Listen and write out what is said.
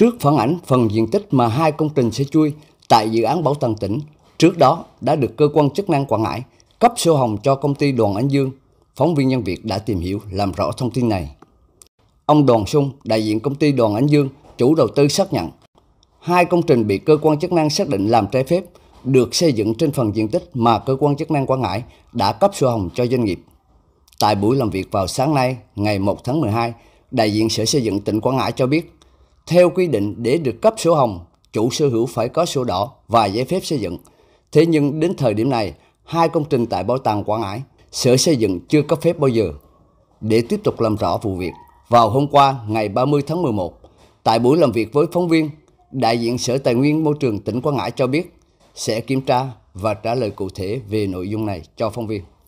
Trước phản ảnh phần diện tích mà hai công trình sẽ chui tại dự án bảo tàng tỉnh, trước đó đã được cơ quan chức năng Quảng Ngãi cấp sổ hồng cho công ty Đoàn Ánh Dương. Phóng viên Nhân Việt đã tìm hiểu làm rõ thông tin này. Ông Đoàn Sung, đại diện công ty Đoàn Ánh Dương, chủ đầu tư xác nhận hai công trình bị cơ quan chức năng xác định làm trái phép được xây dựng trên phần diện tích mà cơ quan chức năng Quảng Ngãi đã cấp sổ hồng cho doanh nghiệp. Tại buổi làm việc vào sáng nay, ngày 1 tháng 12, đại diện Sở Xây dựng tỉnh Quảng Ngãi cho biết theo quy định để được cấp sổ hồng, chủ sở hữu phải có sổ đỏ và giấy phép xây dựng. Thế nhưng đến thời điểm này, hai công trình tại Bảo tàng Quảng Ngãi, Sở Xây dựng chưa cấp phép bao giờ. Để tiếp tục làm rõ vụ việc, vào hôm qua ngày 30 tháng 11, tại buổi làm việc với phóng viên, đại diện Sở Tài nguyên Môi trường tỉnh Quảng Ngãi cho biết sẽ kiểm tra và trả lời cụ thể về nội dung này cho phóng viên.